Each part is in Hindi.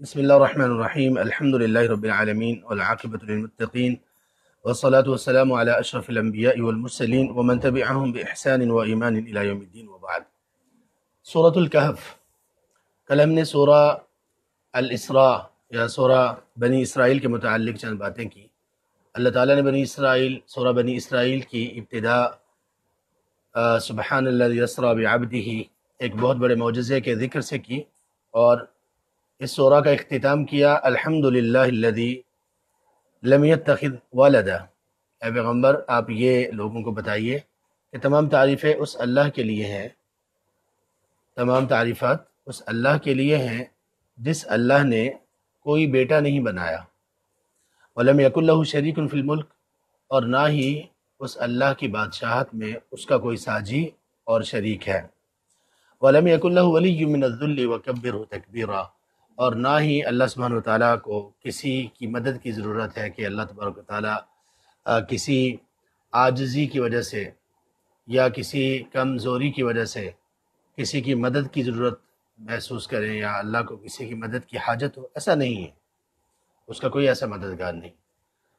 بسم الله الرحمن الرحيم الحمد لله رب العالمين والعاقبة للمتقين والصلاة والسلام على أشرف الأنبياء والمرسلين ومن تبعهم بإحسان وإيمان إلى يوم الدين وبعد سورة الكهف کلم سورة الاسراء يا سورة بني إسرائيل کے متعلق چند باتیں کی اللہ تعالیٰ نے بني إسرائيل سورة بني إسرائيل کی ابتدا آه، سبحان الذي یسرا بعبده ایک بہت بڑے معجزے کے ذکر سے کی اور इस शोरा का अख्ताम किया अलहमदिल्लादी लमियत तखद वालदा ए पैगम्बर आप ये लोगों को बताइए कि तमाम तारीफ़ें उस अल्लाह के लिए हैं तमाम तारीफ़ात उस अल्लाह के लिए हैं जिस अल्लाह ने कोई बेटा नहीं बनाया वलम यकुल्लू शरीक फिलमुल्क और ना ही उस अल्लाह की बादशाहत में उसका कोई साजी और शरीक है वलम यकुल्लू वली मिनजुल्ल वकबर तकबीरा और ना ही अल्लाह सुबहान ताली को किसी की मदद की ज़रूरत है कि अल्लाह तबारक ताली किसी आजजी की वजह से या किसी कमज़ोरी की वजह से किसी की मदद की ज़रूरत महसूस करें या अल्लाह को किसी की मदद की हाजत हो ऐसा नहीं है उसका कोई ऐसा मददगार नहीं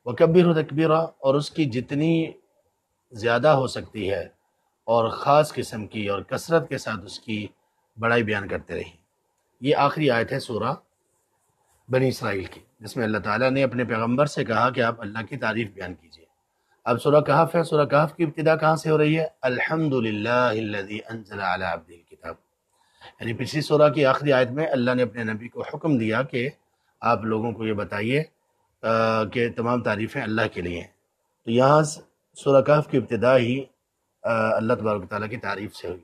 वह कबीर हो तकबीरा और उसकी जितनी ज़्यादा हो सकती है और ख़ास किस्म की और कसरत के साथ उसकी बड़ाई बयान करते रहिए ये आखिरी आयत है सूरा बनी इसराइल की जिसमें अल्लाह ताला ने अपने पैगम्बर से कहा कि आप अल्लाह की तारीफ़ बयान कीजिए अब सूरा कहफ है सोरा कहफ की इब्तदा कहाँ से हो रही है अल्हम्दुलिल्लाहिल्लज़ी किताब यानी पिछली सूरा की आखिरी आयत में अल्लाह ने अपने नबी को हुक्म दिया कि आप लोगों को ये बताइए कि तमाम तारीफ़ें अल्लाह के लिए हैं तो यहाँ सूरा कहफ की इब्तदा ही अल्लाह तबारक ताली की तारीफ़ से हुई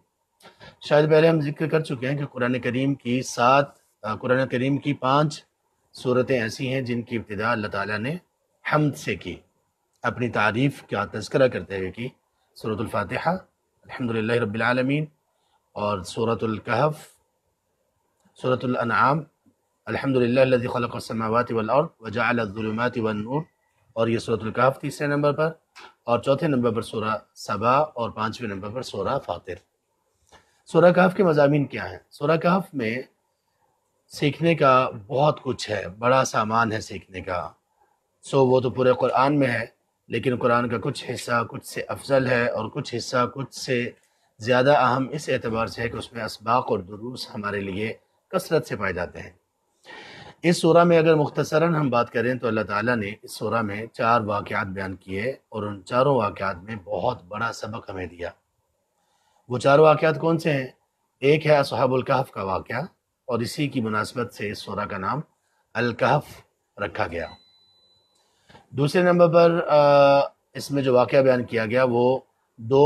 शायद पहले हम जिक्र कर चुके हैं कि कुरान करीम की सात कुरान करीम की पांच सूरतें ऐसी हैं जिनकी इब्तदा अल्लाह ताला ने हमद से की अपनी तारीफ़ का तस्करा करते हुए कि सूरतफ़ातहा रबालमीन और सूरतलकहफ़ सूरतलाम अलहमदिल्लाजी खलकसमावत वनूर और ये सूरतलकहफ़ तीसरे नंबर पर और चौथे नंबर पर सूरा सबा और पाँचवें नंबर पर सूरा फ़ातिर सोरा कहफ के मजामी क्या हैं सोरा कहफ में सीखने का बहुत कुछ है बड़ा सामान है सीखने का सो वो तो पूरे कुरान में है लेकिन कुरान का कुछ हिस्सा कुछ से अफजल है और कुछ हिस्सा कुछ से ज़्यादा अहम इस एतबार से है कि उसमें इसबाक और दुरूस हमारे लिए कसरत से पाए जाते हैं इस शुरा में अगर मुख्तसरा हम बात करें तो अल्लाह ताला ने इस शुरा में चार वाक़ात बयान किए और उन चारों वाक़ में बहुत बड़ा सबक हमें दिया वो चार वाक़ात कौन से हैं एक है असहाबुल कहफ का वाक़ और इसी की मुनासबत से इस सूरा का नाम अलकहफ रखा गया दूसरे नंबर पर इसमें जो वाक़ बयान किया गया वो दो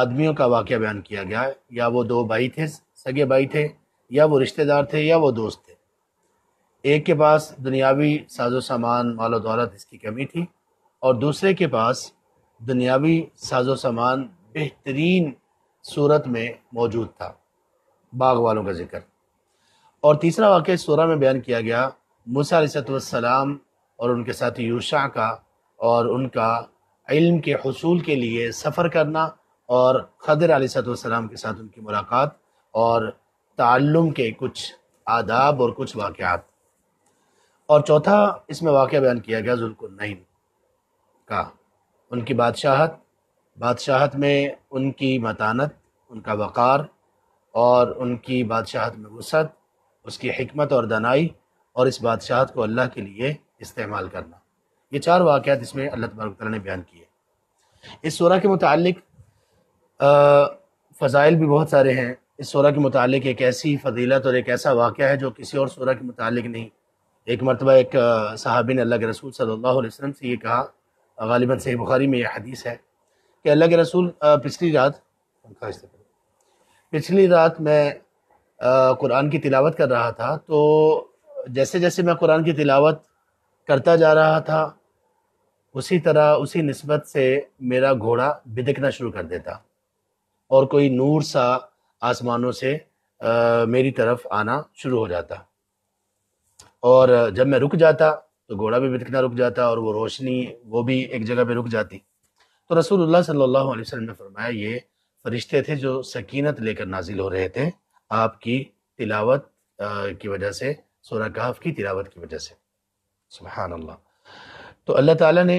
आदमियों का वाक़ बयान किया गया या वो दो भाई थे सगे भाई थे या वो रिश्तेदार थे या वो दोस्त थे एक के पास दुनियावी साजो सामान मालो दौलत इसकी कमी थी और दूसरे के पास दुनियावी साजो सामान बेहतरीन सूरत में मौजूद था बाग वालों का जिक्र और तीसरा वाक़ सूरा में बयान किया गया मूसम और उनके साथी यूशा का और उनका इल्म के हसूल के लिए सफ़र करना और खदर आसतम के साथ उनकी मुलाकात और ताल्लुम के कुछ आदाब और कुछ वाक़ात और चौथा इसमें वाक़ बयान किया गया जुल्कुन का उनकी बादशाहत बादशाहत में उनकी मतानत उनका वक़ार और उनकी बादशाहत में वसत उसकी हमत और दनाई और इस बादशाहत को अल्लाह के लिए इस्तेमाल करना ये चार वाक़ात इसमें अल्लाह तबारक ने बयान किए इस शोरा के मतलब फ़ज़ाइल भी बहुत सारे हैं इस शोरा के मुतल एक ऐसी फजीलत और एक ऐसा वाक़ है जो किसी और शोरा के मुतल नहीं एक मरतबा एक सहाबी ने अल्लाह के रसूल सल्लल्लाहु अलैहि वसल्लम से ये कहा गालिबा सही बुखारी में यह हदीस है कि अल्लाह के रसूल पिछली रात पिछली रात मैं कुरान की तिलावत कर रहा था तो जैसे जैसे मैं कुरान की तिलावत करता जा रहा था उसी तरह उसी नस्बत से मेरा घोड़ा बिदकना शुरू कर देता और कोई नूर सा आसमानों से आ, मेरी तरफ आना शुरू हो जाता और जब मैं रुक जाता तो घोड़ा भी बिदकना रुक जाता और वो रोशनी वो भी एक जगह पे रुक जाती तो रसूल सल्लल्लाहु अलैहि ने फरमाया ये फरिश्ते थे जो सकीनत लेकर नाजिल हो रहे थे आपकी तिलावत की वजह से सोरा कहफ की तिलावत की वजह से सुबह अल्लाह तो अल्लाह ताला ने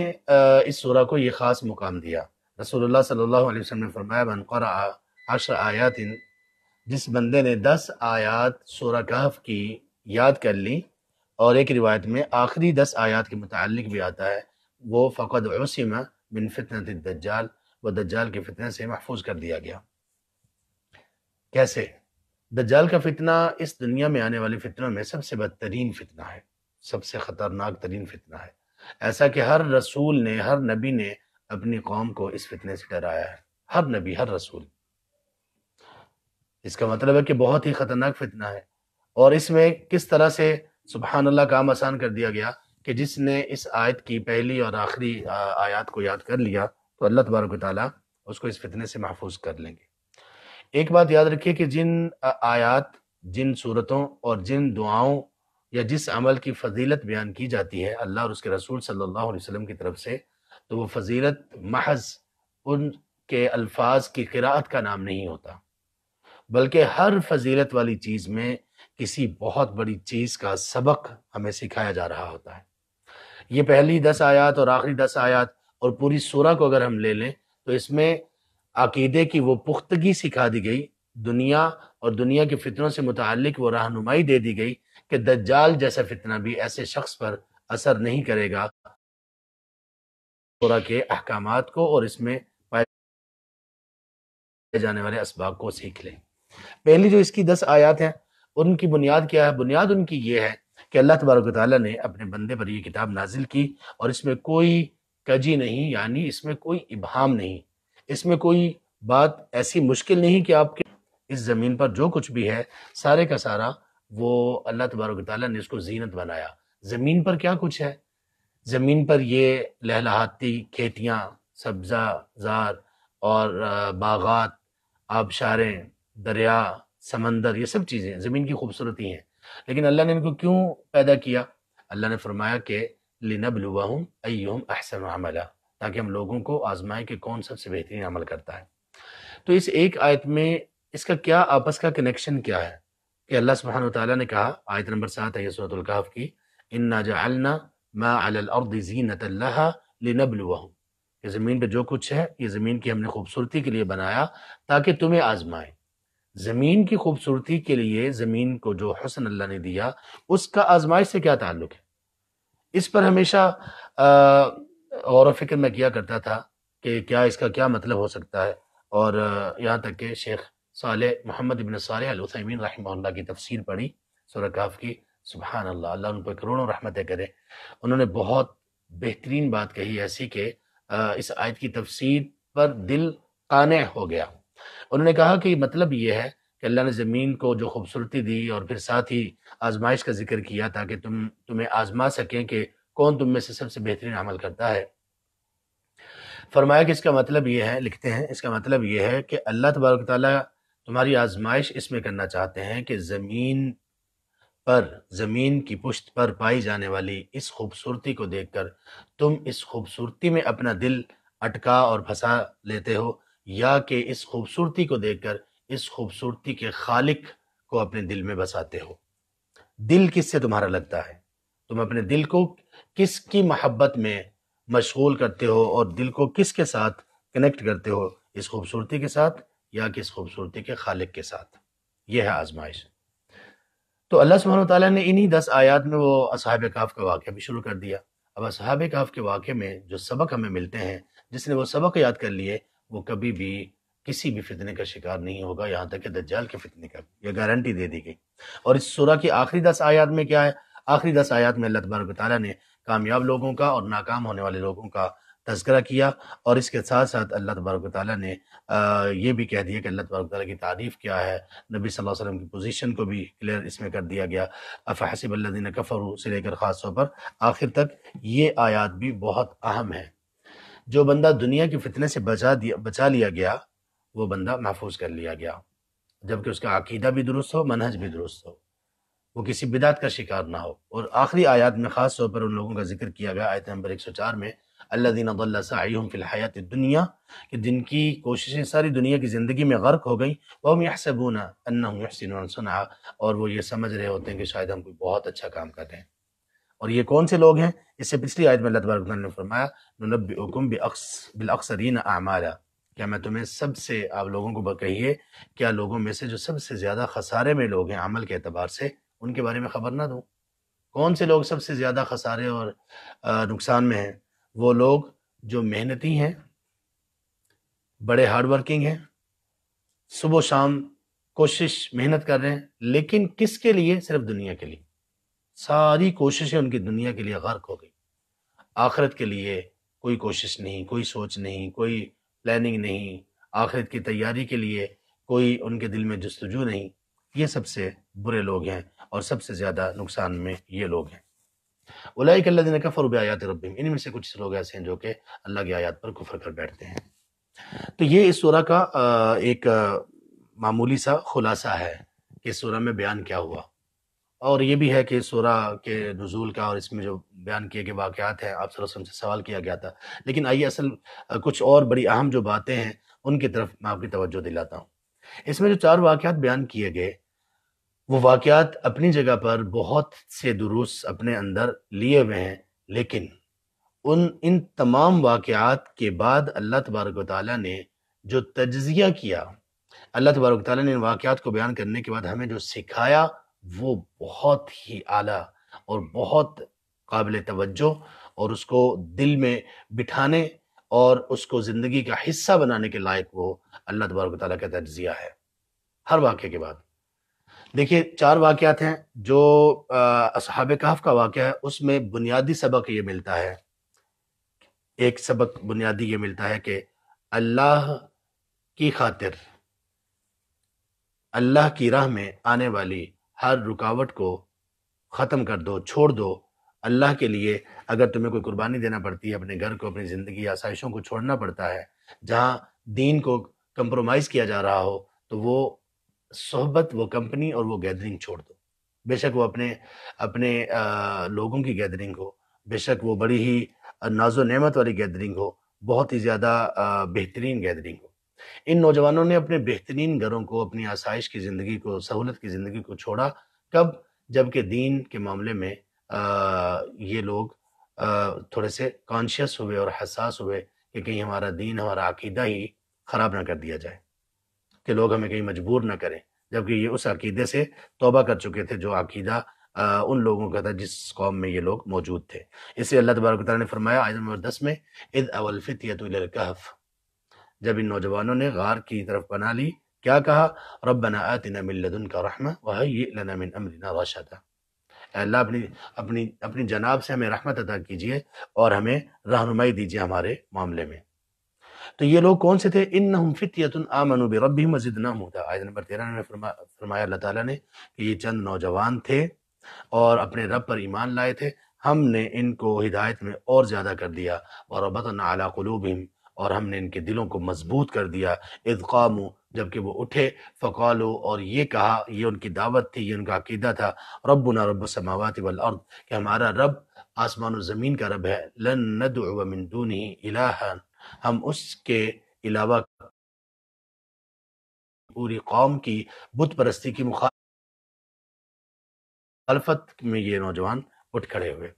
इस सोरा को ये ख़ास मुकाम दिया रसूल सल्ला अलैहि ने फरमाया बन अशर आयात जिस बंदे ने दस आयात सोरा कहफ की याद कर ली और एक रिवायत में आखिरी दस आयात के मुतल भी आता है वो फ़कत वसीमा बिन फितनत दज्जाल व दज्जाल के फितने से महफूज कर दिया गया कैसे दज्जाल का फितना इस दुनिया में आने वाले फितनों में सबसे बदतरीन फितना है सबसे ख़तरनाक तरीन फितना है ऐसा कि हर रसूल ने हर नबी ने अपनी कौम को इस फितने से डराया है हर नबी हर रसूल इसका मतलब है कि बहुत ही ख़तरनाक फितना है और इसमें किस तरह से सुबहान काम आसान कर दिया गया कि जिसने इस आयत की पहली और आखिरी आयत को याद कर लिया तो अल्लाह तबारक ताली उसको इस फितने से महफूज कर लेंगे एक बात याद रखिए कि जिन आयात जिन सूरतों और जिन दुआओं या जिस अमल की फजीलत बयान की जाती है अल्लाह और उसके रसूल सल्लल्लाहु अलैहि वसल्लम की तरफ से तो वो फजीलत महज उनके अल्फाज की किरात का नाम नहीं होता बल्कि हर फजीलत वाली चीज़ में किसी बहुत बड़ी चीज़ का सबक हमें सिखाया जा रहा होता है ये पहली दस आयात और आखिरी दस आयात और पूरी सूरह को अगर हम ले लें तो इसमें अकीदे की वो पुख्तगी सिखा दी गई दुनिया और दुनिया के फितरों से मुतक वो रहनुमाई दे दी गई कि दज्जाल जैसा फितना भी ऐसे शख्स पर असर नहीं करेगा सूरह के अहकाम को और इसमें पाए जाने वाले इसबाब को सीख लें पहली जो इसकी दस आयात हैं उनकी बुनियाद क्या है बुनियाद उनकी ये है कि अल्लाह तबारक ताली ने अपने बंदे पर यह किताब नाजिल की और इसमें कोई कजी नहीं यानी इसमें कोई इबहम नहीं इसमें कोई बात ऐसी मुश्किल नहीं कि आपके इस ज़मीन पर जो कुछ भी है सारे का सारा वो अल्लाह तबारक ताली ने इसको जीनत बनाया ज़मीन पर क्या कुछ है ज़मीन पर ये लहलाती खेतियाँ सब्ज़ा ज़ार और बागात आबशारें दरिया समंदर ये सब चीज़ें ज़मीन की खूबसूरती हैं लेकिन अल्लाह ने इनको क्यों पैदा किया अल्लाह ने फरमाया कि लिनबलुआ अयम अहसन अमला ताकि हम लोगों को आजमाएं कि कौन सबसे बेहतरीन अमल करता है तो इस एक आयत में इसका क्या आपस का कनेक्शन क्या है कि अल्लाह सुबहान तला ने कहा आयत नंबर सात है सूरतलकाफ की इन्ना जल्ना माजीनत ये ज़मीन पर जो कुछ है ये ज़मीन की हमने खूबसूरती के लिए बनाया ताकि तुम्हें आजमाएं ज़मीन की खूबसूरती के लिए ज़मीन को जो हसन अल्लाह ने दिया उसका आजमाइश से क्या ताल्लुक है इस पर हमेशा गौर फिक्र मैं किया करता था कि क्या इसका क्या मतलब हो सकता है और यहाँ तक कि शेख साल मोहम्मद इबन सालमीन रहम्ला की तफसीर पढ़ी सुरकाफ की सुबहान अल्लाह अल्लाह उन पर करोड़ों रहमतें करे उन्होंने बहुत बेहतरीन बात कही ऐसी कि इस आयत की तफसीर पर दिल कान हो गया उन्होंने कहा कि मतलब ये है कि अल्लाह ने ज़मीन को जो खूबसूरती दी और फिर साथ ही आजमाइश का जिक्र किया ताकि तुम तुम्हें आजमा सकें कि कौन तुम में से सबसे बेहतरीन अमल करता है फरमाया कि इसका मतलब ये है लिखते हैं इसका मतलब ये है कि अल्लाह तबारक ताली तुम्हारी आजमाइश इसमें करना चाहते हैं कि ज़मीन पर ज़मीन की पुश्त पर पाई जाने वाली इस खूबसूरती को देखकर तुम इस खूबसूरती में अपना दिल अटका और फंसा लेते हो या कि इस खूबसूरती को देखकर इस खूबसूरती के खालिक को अपने दिल में बसाते हो दिल किससे तुम्हारा लगता है तुम अपने दिल को किसकी मोहब्बत में मशगूल करते हो और दिल को किसके साथ कनेक्ट करते हो इस खूबसूरती के साथ या किस खूबसूरती के खालिक के साथ यह है आजमाइश तो अल्लाह सुबहान ताली ने इन्हीं दस आयात में वो असहाब काफ का वाक्य भी शुरू कर दिया अब असहाब काफ के वाक़े में जो सबक हमें मिलते हैं जिसने वो सबक याद कर लिए वो कभी भी किसी भी फितने का शिकार नहीं होगा यहाँ तक कि दज्जाल के फितने का यह गारंटी दे दी गई और इस सूरा की आखिरी दस आयात में क्या है आखिरी दस आयात में अल्लाह तबारक ताली ने कामयाब लोगों का और नाकाम होने वाले लोगों का तस्करा किया और इसके साथ साथ अल्लाह तबारक ताली ने यह भी कह दिया कि अल्लाह तबारक ताली की तारीफ़ क्या है नबी सल्लल्लाहु अलैहि वसल्लम की पोजीशन को भी क्लियर इसमें कर दिया गया अफ़हसब अल्लादीन कफ़रू से लेकर ख़ास तौर पर आखिर तक ये आयात भी बहुत अहम है जो बंदा दुनिया के फितने से बचा दिया बचा लिया गया वो बंदा महफूज कर लिया गया जबकि उसका अकीदा भी दुरुस्त हो मनहज भी दुरुस्त हो वो किसी बिदात का शिकार ना हो और आखिरी आयात में ख़ास तौर पर उन लोगों का जिक्र किया गया आयत नंबर एक सौ चार में अल्ला दिन साईम फ़िलहयात दुनिया कि जिनकी कोशिशें सारी दुनिया की ज़िंदगी में गर्क हो गई वह हम यह सबूना अन्ना सुना और वो ये समझ रहे होते हैं कि शायद हम कोई बहुत अच्छा काम कर रहे हैं और ये कौन से लोग हैं इससे पिछली आयत में अल्लाह ने फरमाया आमारा क्या मैं तुम्हें सबसे आप लोगों को कहिए क्या लोगों में से जो सबसे ज़्यादा खसारे में लोग हैं अमल के अतबार से उनके बारे में खबर ना दूँ कौन से लोग सबसे ज़्यादा खसारे और नुकसान में हैं वो लोग जो मेहनती हैं बड़े हार्ड वर्किंग हैं सुबह शाम कोशिश मेहनत कर रहे हैं लेकिन किसके लिए सिर्फ दुनिया के लिए सारी कोशिशें उनकी दुनिया के लिए गर्क हो गई आखिरत के लिए कोई कोशिश नहीं कोई सोच नहीं कोई प्लानिंग नहीं आखिरत की तैयारी के लिए कोई उनके दिल में जस्तजू नहीं ये सबसे बुरे लोग हैं और सबसे ज़्यादा नुकसान में ये लोग हैं उलाई का फ़रूब आयात रबीम इनमें से कुछ लोग ऐसे हैं जो कि अल्लाह की आयात पर कुफर कर बैठते हैं तो ये इस सूरा का एक मामूली सा खुलासा है कि इस सूरा में बयान क्या हुआ और ये भी है कि सूरा के नजूल का और इसमें जो बयान किए गए वाक़ात हैं आप वसम से सवाल किया गया था लेकिन आइए असल कुछ और बड़ी अहम जो बातें हैं उनकी तरफ मैं आपकी तवज्जो दिलाता हूँ इसमें जो चार वाक़ात बयान किए गए वो वाक़ात अपनी जगह पर बहुत से दुरुस्त अपने अंदर लिए हुए हैं लेकिन उन इन तमाम वाक़ात के बाद अल्लाह तबारक ताली ने जो तजिया किया अल्लाह तबारक ताली ने इन वाक़ात को बयान करने के बाद हमें जो सिखाया वो बहुत ही आला और बहुत काबिल तवज्जो और उसको दिल में बिठाने और उसको ज़िंदगी का हिस्सा बनाने के लायक वो अल्लाह तबारक ताली का तजिया है हर वाक्य के बाद देखिए चार वाक्यात हैं जो असहाब कहफ का वाक़ है उसमें बुनियादी सबक ये मिलता है एक सबक बुनियादी ये मिलता है कि अल्लाह की खातिर अल्लाह की राह में आने वाली हर रुकावट को ख़त्म कर दो छोड़ दो अल्लाह के लिए अगर तुम्हें कोई कुर्बानी देना पड़ती है अपने घर को अपनी ज़िंदगी आसाइशों को छोड़ना पड़ता है जहाँ दीन को कंप्रोमाइज़ किया जा रहा हो तो वो सोहबत वो कंपनी और वो गैदरिंग छोड़ दो बेशक वो अपने अपने आ, लोगों की गैदरिंग हो बेशक वो बड़ी ही नाजो नेमत वाली गैदरिंग हो बहुत ही ज़्यादा बेहतरीन गैदरिंग हो इन नौजवानों ने अपने बेहतरीन घरों को अपनी आसाइश की ज़िंदगी को सहूलत की ज़िंदगी को छोड़ा कब जबकि दीन के मामले में आ, ये लोग आ, थोड़े से कॉन्शियस हुए और हसास हुए कि कहीं हमारा दीन हमारा अकीदा ही ख़राब ना कर दिया जाए कि लोग हमें कहीं मजबूर ना करें जबकि ये उस अकीदे से तोबा कर चुके थे जो अकीदा उन लोगों का था जिस कौम में ये लोग मौजूद थे इसे अल्लाह तबारक ने फरमाया आयत नंबर दस में इद अवलफित जब इन नौजवानों ने गार की तरफ बना ली क्या कहा रबना आतना मिल्लदन का रहमा वह ये लना मिन अमरिना राशदा अल्लाह अपनी अपनी अपनी जनाब से हमें रहमत अदा कीजिए और हमें रहनुमाई दीजिए हमारे मामले में तो ये लोग कौन से थे इन नम फितयतन आमनु रब ही मस्जिद नाम होता आयत नंबर तेरह में फरमाया अल्लाह ताला ने कि ये चंद नौजवान थे और अपने रब पर ईमान लाए थे हमने इनको हिदायत में और ज़्यादा कर दिया और रबत आला और हमने इनके दिलों को मजबूत कर दिया इजकाम जबकि वो उठे फ़कालो और ये कहा ये उनकी दावत थी ये उनका अकीदा था रबना रब समावत वल अर्द कि हमारा रब आसमान और ज़मीन का रब है लन नदमिन इला हम उसके अलावा पूरी कौम की बुत परस्ती की मुखालफत में ये नौजवान उठ खड़े हुए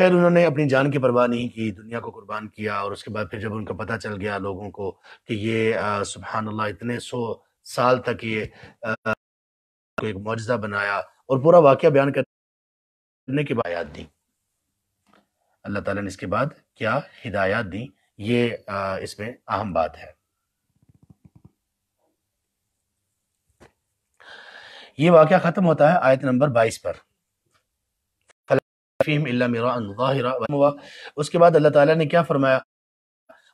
खैर उन्होंने अपनी जान की परवाह नहीं की दुनिया को कुर्बान किया और उसके बाद फिर जब उनका पता चल गया लोगों को कि ये सुबहान अल्लाह इतने सौ साल तक ये आ, एक मुआजा बनाया और पूरा वाक्य बयान करने की बायात दी अल्लाह ताला ने इसके बाद क्या हिदायत दी ये आ, इसमें अहम बात है ये वाक्य ख़त्म होता है आयत नंबर 22 पर फ़ीम ज़ाहिरा हुआ उसके बाद अल्लाह ताला ने क्या फरमाया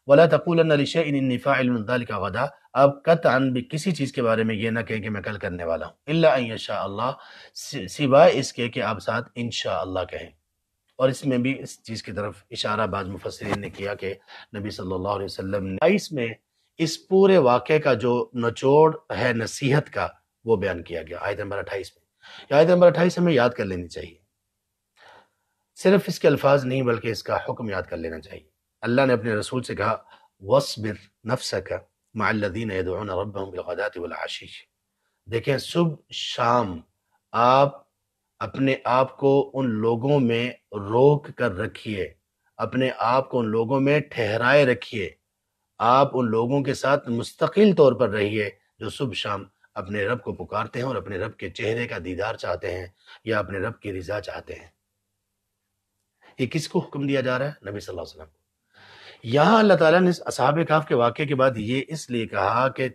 वला तकुलनशा इनफ़ाका वदा अब कतान भी किसी चीज़ के बारे में ये ना कहें कि मैं कल करने वाला हूँ इलाशा अल्लाह सिवाय इसके कि आप साथ इन अल्लाह कहें और इसमें भी इस चीज़ की तरफ इशारा बाज मुफसरीन ने किया कि नबी सल्लल्लाहु अलैहि वसल्लम ने इसमें इस पूरे वाक़े का जो नचोड़ है नसीहत का वो बयान किया गया आयत नंबर अट्ठाईस में आयत नंबर अट्ठाईस हमें याद कर लेनी चाहिए सिर्फ इसके अल्फाज नहीं बल्कि इसका हुक्म याद कर लेना चाहिए अल्लाह ने अपने रसूल से कहा वसबिर नफ्स का माल्लिन रबाशी देखें सुबह शाम आप अपने आप को उन लोगों में रोक कर रखिए अपने आप को उन लोगों में ठहराए रखिए आप उन लोगों के साथ मुस्तकिल तौर पर रहिए जो सुबह शाम अपने रब को पुकारते हैं और अपने रब के चेहरे का दीदार चाहते हैं या अपने रब की रजा चाहते हैं ये किसको हुक्म दिया जा रहा है नबी सल्लल्लाहु अलैहि वसल्लम को यहाँ अल्लाह ताला ने असहाब काफ के वाक़े के बाद ये इसलिए कहा कि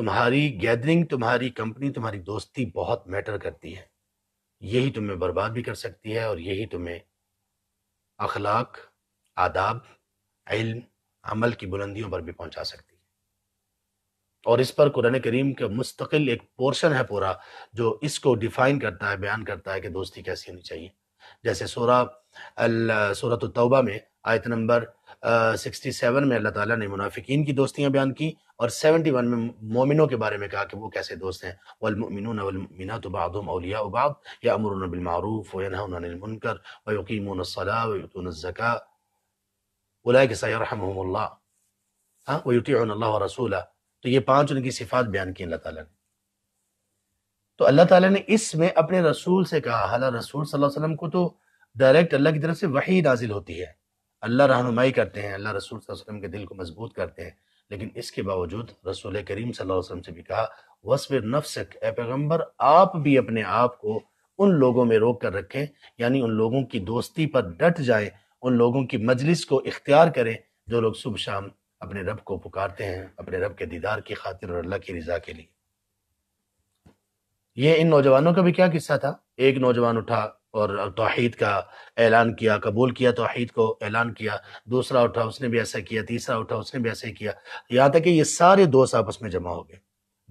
तुम्हारी गैदरिंग तुम्हारी कंपनी तुम्हारी दोस्ती बहुत मैटर करती है यही तुम्हें बर्बाद भी कर सकती है और यही तुम्हें अखलाक आदाब इल्म अमल की बुलंदियों पर भी पहुंचा सकती है और इस पर कुरान करीम का मुस्तकिल एक पोर्शन है पूरा जो इसको डिफाइन करता है बयान करता है कि दोस्ती कैसी होनी चाहिए जैसे सूरह सूरत तौबा में आयत नंबर सिक्सटी सेवन में अल्लाह ताला ने मुनाफिकीन की दोस्तियां बयान की और सेवेंटी वन में मोमिनों के बारे में कहा कि वो कैसे दोस्त हैं वलमिन वलमिना तो बादम अलिया उबाद या अमरबिलमूफ़ वनकर वकीमन वतूनज़ा उलाय के सरहमल्ला हाँ वयुटी रसूला तो ये पाँच उनकी सिफात बयान की अल्लाह ताली ने तो अल्लाह ताला ने इसमें अपने रसूल से कहा हला रसूल सल्लल्लाहु अलैहि वसल्लम को तो डायरेक्ट अल्लाह की तरफ से वही नाजिल होती है अल्लाह रहनुमाई करते हैं अल्लाह रसूल वसल्लम के दिल को मजबूत करते हैं लेकिन इसके बावजूद रसूल करीम सल्लल्लाहु अलैहि वसल्लम से भी कहा वसब नफसक ए पैगम्बर आप भी अपने आप को उन लोगों में रोक कर रखें यानी उन लोगों की दोस्ती पर डट जाए उन लोगों की मजलिस को इख्तियार करें जो लोग सुबह शाम अपने रब को पुकारते हैं अपने रब के दीदार की खातिर और अल्लाह की रजा के लिए ये इन नौजवानों का भी क्या किस्सा था एक नौजवान उठा और तोहहीद का ऐलान किया कबूल किया तोहहीद को ऐलान किया दूसरा उठा उसने भी ऐसा किया तीसरा उठा उसने भी ऐसा ही किया यहाँ तक कि ये सारे दोस्त आपस में जमा हो गए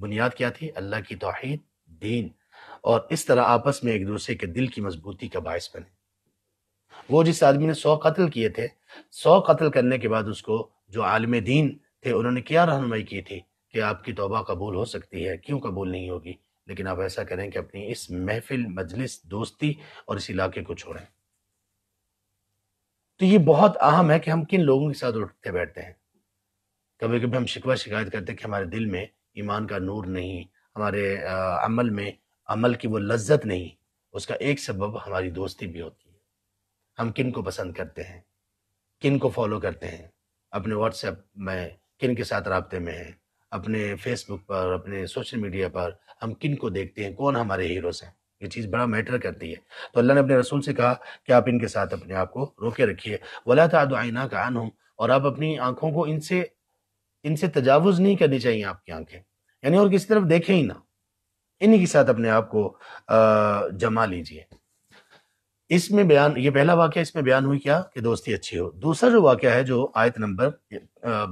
बुनियाद क्या थी अल्लाह की तोहहीद दीन और इस तरह आपस में एक दूसरे के दिल की मजबूती का बायस बने वो जिस आदमी ने सौ कत्ल किए थे सौ कत्ल करने के बाद उसको जो आलम दीन थे उन्होंने क्या रहनमई की थी कि आपकी तोबा कबूल हो सकती है क्यों कबूल नहीं होगी लेकिन आप ऐसा करें कि अपनी इस महफिल मजलिस दोस्ती और इस इलाके को छोड़ें तो ये बहुत अहम है कि हम किन लोगों के साथ उठते बैठते हैं कभी कभी हम शिकवा शिकायत करते हैं कि हमारे दिल में ईमान का नूर नहीं हमारे अमल में अमल की वो लज्जत नहीं उसका एक सबब हमारी दोस्ती भी होती है हम किन को पसंद करते हैं किन को फॉलो करते हैं अपने व्हाट्सएप में किन के साथ रबते में हैं अपने फेसबुक पर अपने सोशल मीडिया पर हम किन को देखते हैं कौन हमारे हीरोज़ हैं ये चीज़ बड़ा मैटर करती है तो अल्लाह ने अपने रसूल से कहा कि आप इनके साथ अपने आप को रोके रखिए वला ताद आईना का आन हूँ और आप अपनी आंखों को इनसे इनसे तजावुज़ नहीं करनी चाहिए आपकी आंखें यानी और किसी तरफ देखें ही ना इन्हीं के साथ अपने आप को जमा लीजिए इसमें बयान ये पहला वाक्य इसमें बयान हुई क्या कि दोस्ती अच्छी हो दूसरा जो वाक्य है जो आयत नंबर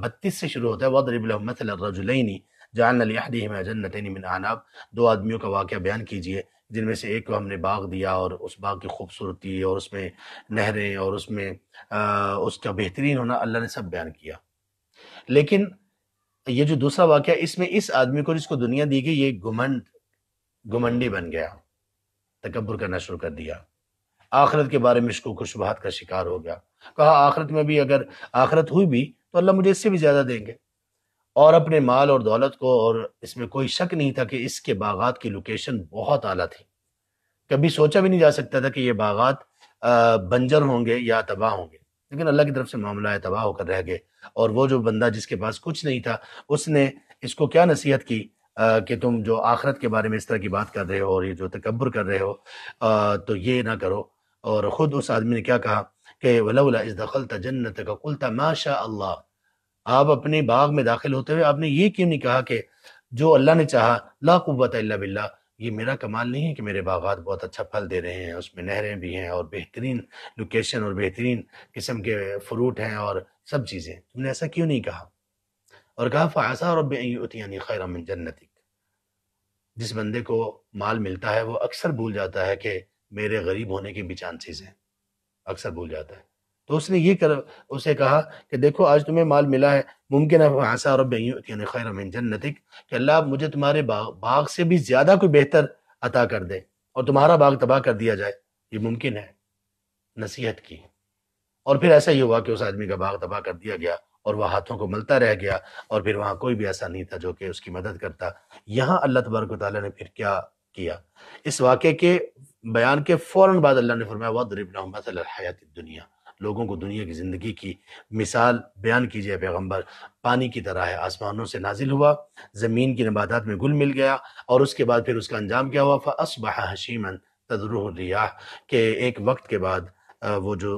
बत्तीस से शुरू होता है वदरबलमसलरजुलैनी जन्नतनी मिन आनाब दो आदमियों का वाक्य बयान कीजिए जिनमें से एक को हमने बाग दिया और उस बाग की खूबसूरती और उसमें नहरें और उसमें आ, उसका बेहतरीन होना अल्लाह ने सब बयान किया लेकिन ये जो दूसरा वाक्य इसमें इस आदमी को जिसको दुनिया दी गई ये घुमंड घुमंडी बन गया तकबर करना शुरू कर दिया आखरत के बारे में इसको खुशबहत का शिकार हो गया कहा आखरत में भी अगर आखरत हुई भी तो अल्लाह मुझे इससे भी ज़्यादा देंगे और अपने माल और दौलत को और इसमें कोई शक नहीं था कि इसके बागात की लोकेशन बहुत आला थी कभी सोचा भी नहीं जा सकता था कि ये बागात बंजर होंगे या तबाह होंगे लेकिन अल्लाह की तरफ से मामला है तबाह होकर रह गए और वो जो बंदा जिसके पास कुछ नहीं था उसने इसको क्या नसीहत की कि तुम जो आखरत के बारे में इस तरह की बात कर रहे हो और ये जो तकबर कर रहे हो तो ये ना करो और ख़ुद उस आदमी ने क्या कहा कि वलौला इस दखल था जन्नत का कुलता माशा अल्लाह आप अपने बाग में दाखिल होते हुए आपने ये क्यों नहीं कहा कि जो अल्लाह ने चाहा ला कुत बिल्ला ये मेरा कमाल नहीं है कि मेरे बागात बहुत अच्छा फल दे रहे हैं उसमें नहरें भी हैं और बेहतरीन लोकेशन और बेहतरीन किस्म के फ्रूट हैं और सब चीज़ें तुमने ऐसा क्यों नहीं कहा और कहा फायसा और यानी खैर जन्नतिक जिस बंदे को माल मिलता है वो अक्सर भूल जाता है कि मेरे गरीब होने के भी चांसेस हैं अक्सर भूल जाता है तो उसने ये कर उसे कहा कि देखो आज तुम्हें माल मिला है मुमकिन है हासा रब खैर जन्नतिक कि अल्लाह मुझे तुम्हारे बाग, बाग से भी ज़्यादा कोई बेहतर अता कर दे और तुम्हारा बाग तबाह कर दिया जाए ये मुमकिन है नसीहत की और फिर ऐसा ही हुआ कि उस आदमी का बाग तबाह कर दिया गया और वह हाथों को मलता रह गया और फिर वहाँ कोई भी ऐसा नहीं था जो कि उसकी मदद करता यहाँ अल्लाह तबारक ने फिर क्या किया इस वाक्य के बयान के फौरन बाद अल्लाह ने फरमाया वदरिबन हयात दुनिया लोगों को दुनिया की ज़िंदगी की मिसाल बयान कीजिए पैगम्बर पानी की तरह है आसमानों से नाजिल हुआ ज़मीन की नबादात में गुल मिल गया और उसके बाद फिर उसका अंजाम क्या हुआ फ़सबह हशीमन तजरिया के एक वक्त के बाद वो जो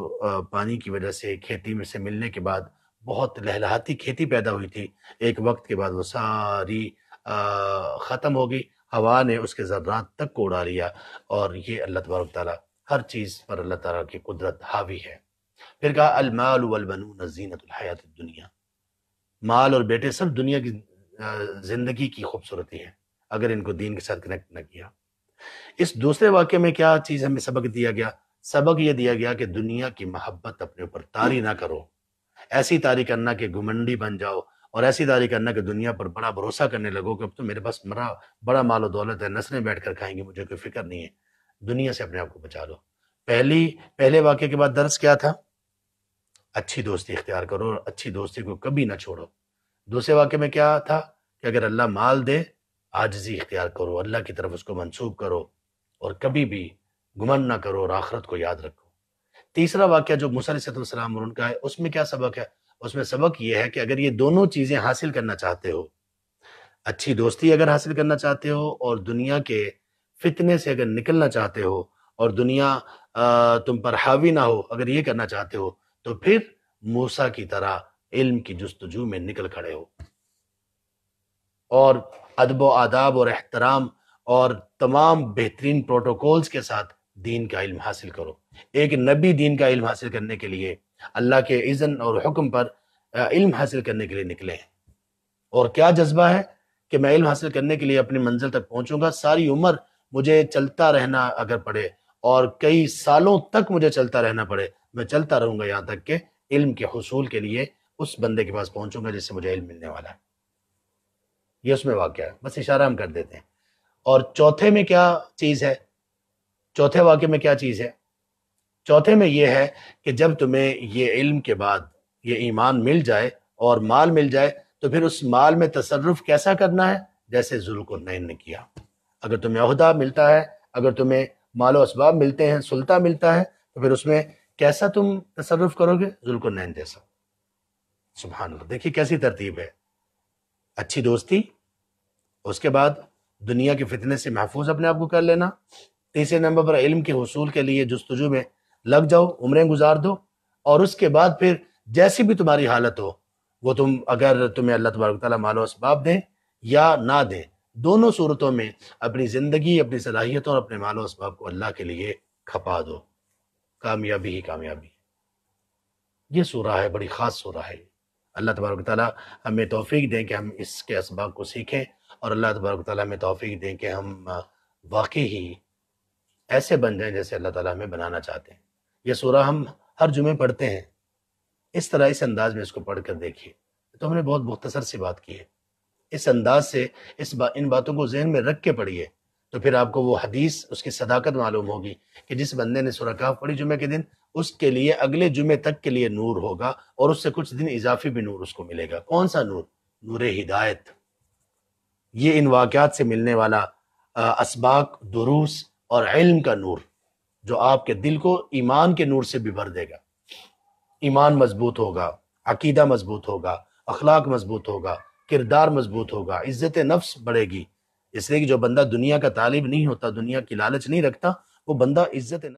पानी की वजह से खेती में से मिलने के बाद बहुत लहलाती खेती पैदा हुई थी एक वक्त के बाद वो सारी ख़त्म हो गई हवा ने उसके ज़र्रात तक को उड़ा लिया और ये अल्लाह तबारक ताली हर चीज़ पर अल्लाह ताली की कुदरत हावी है फिर कहा अलमाल वलबनून जीनत हयात दुनिया माल और बेटे सब दुनिया की ज़िंदगी की खूबसूरती है अगर इनको दीन के साथ कनेक्ट न किया इस दूसरे वाक्य में क्या चीज़ हमें सबक दिया गया सबक यह दिया गया कि दुनिया की मोहब्बत अपने ऊपर तारी ना करो ऐसी तारी करना कि घुमंडी बन जाओ और ऐसी दारी करना कि दुनिया पर बड़ा भरोसा करने लगो कि अब तो मेरे पास मरा बड़ा माल और दौलत है नसरें बैठ कर खाएंगे मुझे कोई फिक्र नहीं है दुनिया से अपने आप को बचा लो पहली पहले वाक्य के बाद दर्ज क्या था अच्छी दोस्ती इख्तियार करो और अच्छी दोस्ती को कभी ना छोड़ो दूसरे वाक्य में क्या था कि अगर अल्लाह माल दे आजजी इख्तियार करो अल्लाह की तरफ उसको मनसूब करो और कभी भी गुमन ना करो और आखरत को याद रखो तीसरा वाक्य जो मूसा और उनका है उसमें क्या सबक है उसमें सबक यह है कि अगर ये दोनों चीज़ें हासिल करना चाहते हो अच्छी दोस्ती अगर हासिल करना चाहते हो और दुनिया के फितने से अगर निकलना चाहते हो और दुनिया तुम पर हावी ना हो अगर ये करना चाहते हो तो फिर मूसा की तरह इल्म की जस्तजू में निकल खड़े हो और अदब आदाब और एहतराम और तमाम बेहतरीन प्रोटोकॉल्स के साथ दीन का इल्म हासिल करो एक नबी दीन का इल्म हासिल करने के लिए अल्लाह के इज़न और हुक्म पर इल्म हासिल करने के लिए निकले हैं और क्या जज्बा है कि मैं इल्म हासिल करने के लिए अपनी मंजिल तक पहुंचूंगा सारी उम्र मुझे चलता रहना अगर पड़े और कई सालों तक मुझे चलता रहना पड़े मैं चलता रहूंगा यहाँ तक के इल्म के हसूल के लिए उस बंदे के पास पहुंचूंगा जिससे मुझे इल्म मिलने वाला है ये उसमें वाक्य है बस इशारा हम कर देते हैं और चौथे में क्या चीज़ है चौथे वाक्य में क्या चीज़ है चौथे में ये है कि जब तुम्हें ये इल्म के बाद ये ईमान मिल जाए और माल मिल जाए तो फिर उस माल में तसरफ कैसा करना है जैसे नैन ने किया अगर तुम्हें अहदा मिलता है अगर तुम्हें माल इसबाब मिलते हैं सुलता मिलता है तो फिर उसमें कैसा तुम तसरफ करोगे नैन जैसा सुबहान देखिए कैसी तरतीब है अच्छी दोस्ती उसके बाद दुनिया के फितने से महफूज अपने आप को कर लेना तीसरे नंबर पर इल्म के हसूल के लिए जस्तजु में लग जाओ उम्रें गुजार दो और उसके बाद फिर जैसी भी तुम्हारी हालत हो वो तुम अगर तुम्हें अल्लाह तबारक ताली मालो इसबाब दे या ना दे दोनों सूरतों में अपनी ज़िंदगी अपनी सलाहियतों और अपने मालो इसबाब को अल्लाह के लिए खपा दो कामयाबी ही कामयाबी ये सूरा है बड़ी ख़ास सूरा है अल्लाह तबारक ताली हमें तोफ़ी दें कि हम इसके इसबाब को सीखें और अल्लाह तबारक ताली हमें तोफ़ी दें कि हम वाकई ही ऐसे बन जाए जैसे अल्लाह ताला हमें बनाना चाहते हैं यह सूरा हम हर जुमे पढ़ते हैं इस तरह इस अंदाज में इसको पढ़ कर देखिए तो हमने बहुत मुख्तसर सी बात की है इस अंदाज से इस बा, इन बातों को जहन में रख के पढ़िए तो फिर आपको वो हदीस उसकी सदाकत मालूम होगी कि जिस बंदे ने सुरकाफ पढ़ी जुमे के दिन उसके लिए अगले जुमे तक के लिए नूर होगा और उससे कुछ दिन इजाफी भी नूर उसको मिलेगा कौन सा नूर नूर हिदायत ये इन वाक़ात से मिलने वाला असबाक दुरूस और इल्म का नूर जो आपके दिल को ईमान के नूर से भी भर देगा ईमान मजबूत होगा अकीदा मजबूत होगा अखलाक मजबूत होगा किरदार मजबूत होगा इज्जत नफ्स बढ़ेगी इसलिए कि जो बंदा दुनिया का तालिब नहीं होता दुनिया की लालच नहीं रखता वो बंदा इज्जत